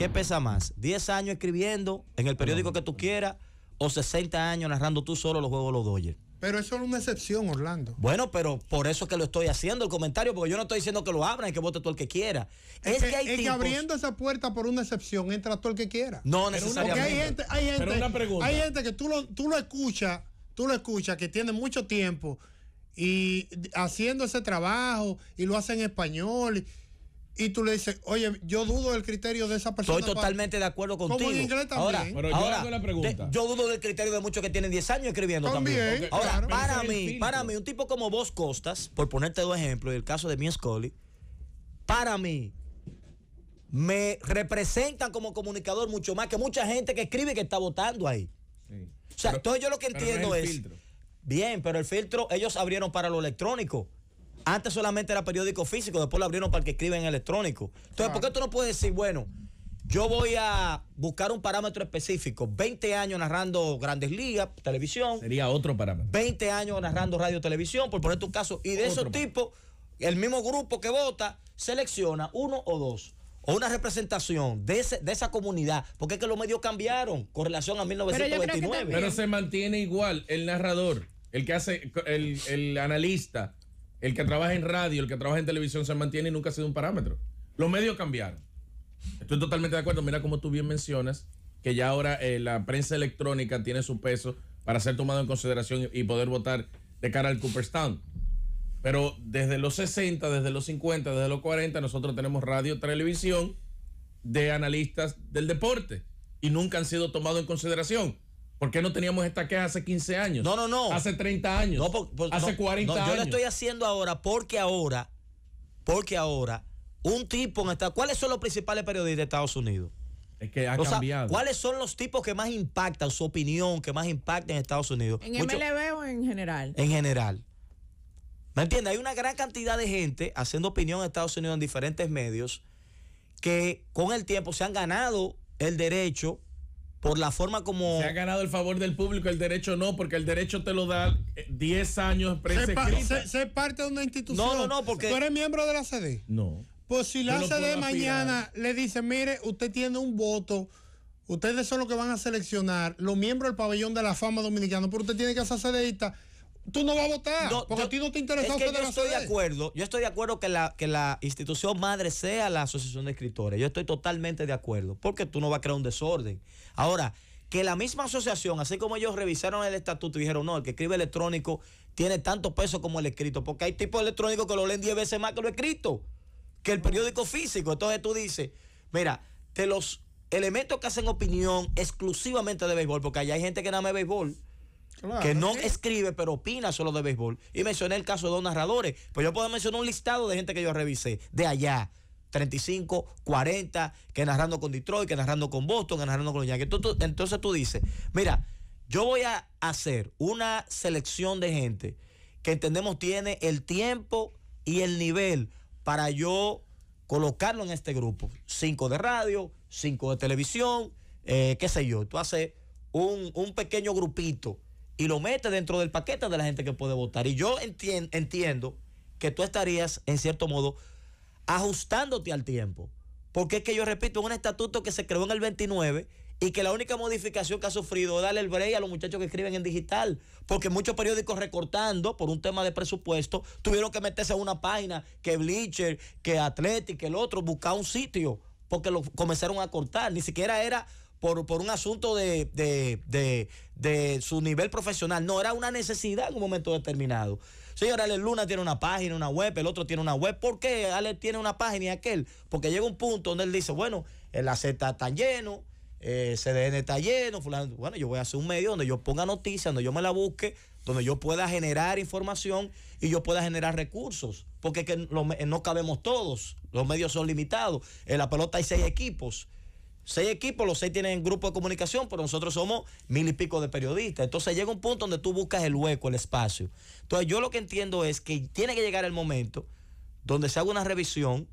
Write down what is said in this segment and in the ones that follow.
¿Qué pesa más? ¿10 años escribiendo en el periódico que tú quieras o 60 años narrando tú solo los juegos de los Dodgers? Pero es una excepción, Orlando. Bueno, pero por eso es que lo estoy haciendo el comentario, porque yo no estoy diciendo que lo abran y que vote tú el que quiera. Es, que, hay abriendo esa puerta por una excepción entra tú el que quiera. No necesariamente. Porque hay gente, hay gente, Hay gente que tú lo, tú lo escuchas, tú lo escuchas, que tiene mucho tiempo y haciendo ese trabajo y lo hace en español y tú le dices, oye, yo dudo del criterio de esa persona. Estoy totalmente de acuerdo contigo. ahora, Pero yo, la pregunta. yo dudo del criterio de muchos que tienen 10 años escribiendo también. ahora, para mí, para mí, un tipo como vos Costas, por ponerte dos ejemplos, el caso de mi Scully, para mí, me representan como comunicador mucho más que mucha gente que escribe y que está votando ahí. O sea, entonces yo lo que entiendo es. Bien, pero el filtro ellos abrieron para lo electrónico antes solamente era periódico físico, después lo abrieron para que escriban en electrónico. Entonces, ¿por qué tú no puedes decir, bueno, yo voy a buscar un parámetro específico. 20 años narrando grandes ligas, televisión. Sería otro parámetro. 20 años narrando radio, televisión, por poner tu caso. Y de esos tipos, el mismo grupo que vota selecciona uno o dos. O una representación de, esa comunidad. Porque es que los medios cambiaron con relación a 1929. Pero, se mantiene igual el narrador, el que hace, el analista el que trabaja en radio, el que trabaja en televisión se mantiene y nunca ha sido un parámetro. Los medios cambiaron. Estoy totalmente de acuerdo. Mira como tú bien mencionas que ya ahora eh, la prensa electrónica tiene su peso para ser tomado en consideración y poder votar de cara al Cooperstown. Pero desde los 60, desde los 50, desde los 40, nosotros tenemos radio, televisión de analistas del deporte y nunca han sido tomados en consideración. ¿Por qué no teníamos esta queja hace 15 años? No, no, no. Hace 30 años. hace 40 años. Yo lo estoy haciendo ahora porque ahora, porque ahora, un tipo en esta. ¿Cuáles son los principales periodistas de Estados Unidos? Es que ha cambiado. ¿Cuáles son los tipos que más impactan su opinión, que más impactan en Estados Unidos? ¿En MLB o en general? En general. ¿Me entiendes? Hay una gran cantidad de gente haciendo opinión en Estados Unidos en diferentes medios que con el tiempo se han ganado el derecho por la forma como. Se ha ganado el favor del público, el derecho no, porque el derecho te lo da 10 eh, años prensa escrita. Ser parte de una institución. No, no, no, porque. ¿Tú eres miembro de la CD? No. Pues si la CD mañana le dice, mire, usted tiene un voto. Ustedes son los que van a seleccionar los miembros del pabellón de la fama dominicana, pero usted tiene que ser CDista tú no vas a votar. porque a ti no te interesa yo estoy de acuerdo. Yo estoy de acuerdo que la, que la institución madre sea la Asociación de Escritores. Yo estoy totalmente de acuerdo. Porque tú no vas a crear un desorden. Ahora, que la misma asociación, así como ellos revisaron el estatuto y dijeron, no, el que escribe electrónico tiene tanto peso como el escrito. Porque hay tipos electrónicos que lo leen 10 veces más que lo escrito. Que el periódico físico. Entonces tú dices, mira, de los elementos que hacen opinión exclusivamente de béisbol, porque allá hay gente que nada más ve béisbol que no escribe, pero opina solo de béisbol. Y mencioné el caso de dos narradores. Pues yo puedo mencionar un listado de gente que yo revisé de allá. 35, 40, que narrando con Detroit, que narrando con Boston, que narrando con los Yankees. Entonces, tú dices, mira, yo voy a hacer una selección de gente que entendemos tiene el tiempo y el nivel para yo colocarlo en este grupo. Cinco de radio, cinco de televisión, eh, qué sé yo. Tú haces un, un pequeño grupito y lo mete dentro del paquete de la gente que puede votar. Y yo entiendo que tú estarías, en cierto modo, ajustándote al tiempo. Porque es que yo repito, es un estatuto que se creó en el 29 y que la única modificación que ha sufrido es darle el break a los muchachos que escriben en digital. Porque muchos periódicos recortando por un tema de presupuesto tuvieron que meterse a una página que Bleacher, que Athletic, que el otro, buscar un sitio. Porque lo comenzaron a cortar. Ni siquiera era por, un asunto de, su nivel profesional. No, era una necesidad en un momento determinado. Señor, Ale Luna tiene una página, una web, el otro tiene una web. ¿Por qué Ale tiene una página y aquel? Porque llega un punto donde él dice, bueno, el ac está lleno, eh, CDN está lleno, Bueno, yo voy a hacer un medio donde yo ponga noticias, donde yo me la busque, donde yo pueda generar información y yo pueda generar recursos. Porque eh, no cabemos todos, los medios son limitados. En la pelota hay seis equipos seis equipos, los seis tienen grupo de comunicación, pero nosotros somos mil y pico de periodistas. Entonces llega un punto donde tú buscas el hueco, el espacio. Entonces yo lo que entiendo es que tiene que llegar el momento donde se haga una revisión.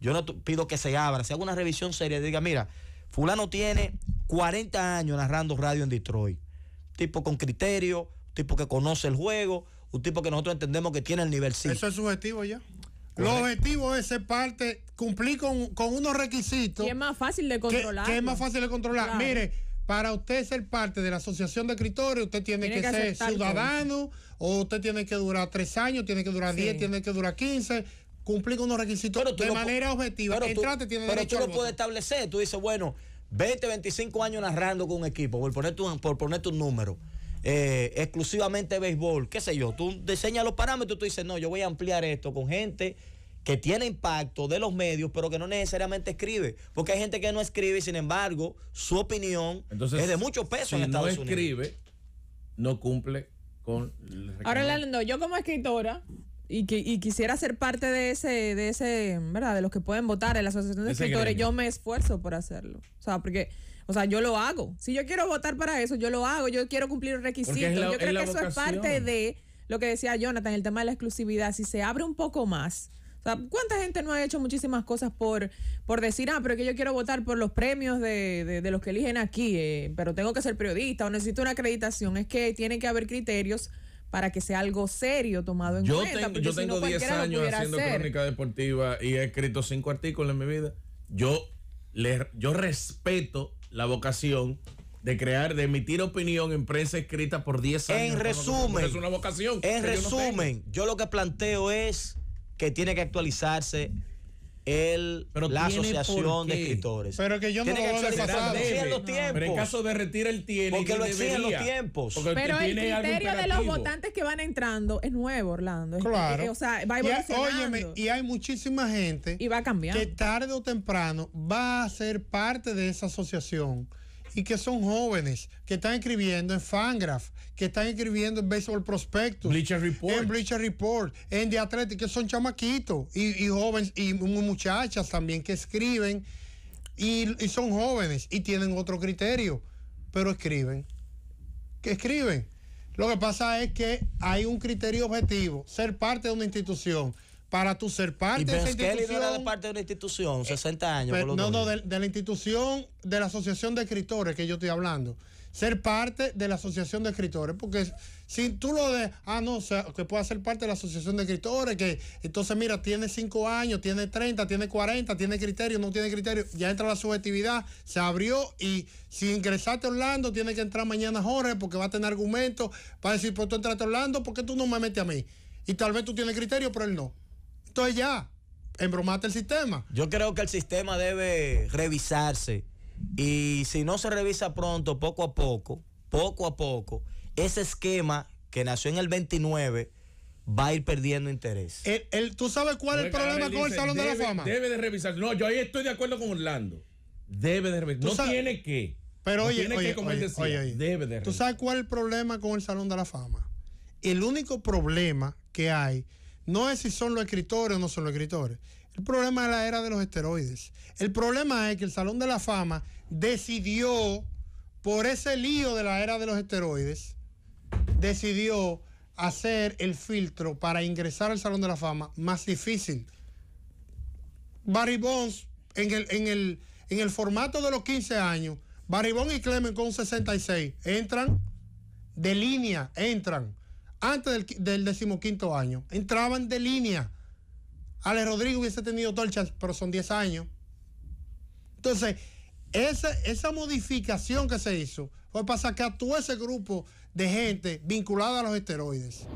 Yo no pido que se abra, se haga una revisión seria. Diga, mira, fulano tiene 40 años narrando radio en Detroit. Tipo con criterio, tipo que conoce el juego, un tipo que nosotros entendemos que tiene el nivel 5. Eso es subjetivo ya. Los objetivos es ser parte, cumplir con, unos requisitos. Que es más fácil de controlar. Que, es más fácil de controlar. Mire, para usted ser parte de la asociación de escritores, usted tiene, que, ser ciudadano, o usted tiene que durar tres años, tiene que durar diez, tiene que durar quince, cumplir con unos requisitos de manera objetiva. Pero tú, tiene lo puedes establecer, tú dices, bueno, vete, 25 años narrando con un equipo, por poner un, por poner un número eh, exclusivamente béisbol, qué sé yo, tú diseñas los parámetros, tú dices, no, yo voy a ampliar esto con gente que tiene impacto de los medios, pero que no necesariamente escribe. Porque hay gente que no escribe y sin embargo su opinión es de mucho peso en Estados Unidos. no escribe, no cumple con... Ahora, Lando, yo como escritora... Y, quisiera ser parte de ese, de ese, ¿verdad? De los que pueden votar en la Asociación de Escritores, yo me esfuerzo por hacerlo. O sea, porque o sea, yo lo hago. Si yo quiero votar para eso, yo lo hago. Yo quiero cumplir requisitos. yo creo que eso es parte de lo que decía Jonathan, el tema de la exclusividad. Si se abre un poco más. O sea, ¿cuánta gente no ha hecho muchísimas cosas por, por decir, ah, pero es que yo quiero votar por los premios de, los que eligen aquí, eh, pero tengo que ser periodista o necesito una acreditación? Es que tiene que haber criterios para que sea algo serio tomado en cuenta. yo tengo 10 años haciendo crónica deportiva y he escrito cinco artículos en mi vida. Yo, le, yo respeto la vocación de crear, de emitir opinión en prensa escrita por 10 años. En resumen, es una vocación. En resumen, yo lo que planteo es que tiene que actualizarse el, la asociación de escritores. Pero que yo no lo he desfasado. los tiempos. Pero en caso de retirar el tiene porque lo exigen los tiempos. Porque pero el criterio de los votantes que van entrando es nuevo, Orlando. Claro. o sea, va evolucionando. Y, óyeme, y hay muchísima gente y va que tarde o temprano va a ser parte de esa asociación y que son jóvenes, que están escribiendo en Fangraph, que están escribiendo en Baseball Prospectus, en Bleacher Report, en The Athletic, que son chamaquitos y, jóvenes y muchachas también que escriben y, y son jóvenes y tienen otro criterio, pero escriben. Que escriben. Lo que pasa es que hay un criterio objetivo, ser parte de una institución para tú ser parte de esa institución. de parte de una institución, 60 eh, años. Pues, no, no, de, la institución, de la asociación de escritores que yo estoy hablando. Ser parte de la asociación de escritores, porque si tú lo de, ah, no, o sea, que pueda ser parte de la asociación de escritores, que entonces mira, tiene 5 años, tiene 30, tiene 40, tiene criterio, no tiene criterio, ya entra la subjetividad, se abrió y si ingresaste a Orlando, tiene que entrar mañana Jorge porque va a tener argumentos, va a decir, pues tú entraste a Orlando, ¿por qué tú no me metes a mí? Y tal vez tú tienes criterio, pero él no. Entonces ya, embromate el sistema. Yo creo que el sistema debe revisarse y si no se revisa pronto, poco a poco, poco a poco, ese esquema que nació en el 29 va a ir perdiendo interés. ¿Tú sabes cuál es el problema con el Salón de la Fama? Debe de revisarse. No, yo ahí estoy de acuerdo con Orlando. Debe de revisarse. No tiene que. Pero oye, oye, debe ¿Tú sabes cuál es el problema con el Salón de la Fama? El único problema que hay no es si son los escritores o no son los escritores. El problema es la era de los esteroides. El problema es que el Salón de la Fama decidió, por ese lío de la era de los esteroides, decidió hacer el filtro para ingresar al Salón de la Fama más difícil. Barry Bonds, en el, formato de los 15 años, Barry Bonds y Clemen con 66 entran de línea, entran antes del, decimoquinto año. Entraban de línea. Ale Rodrigo hubiese tenido torchas, pero son 10 años. Entonces, esa, esa modificación que se hizo fue para sacar todo ese grupo de gente vinculada a los esteroides.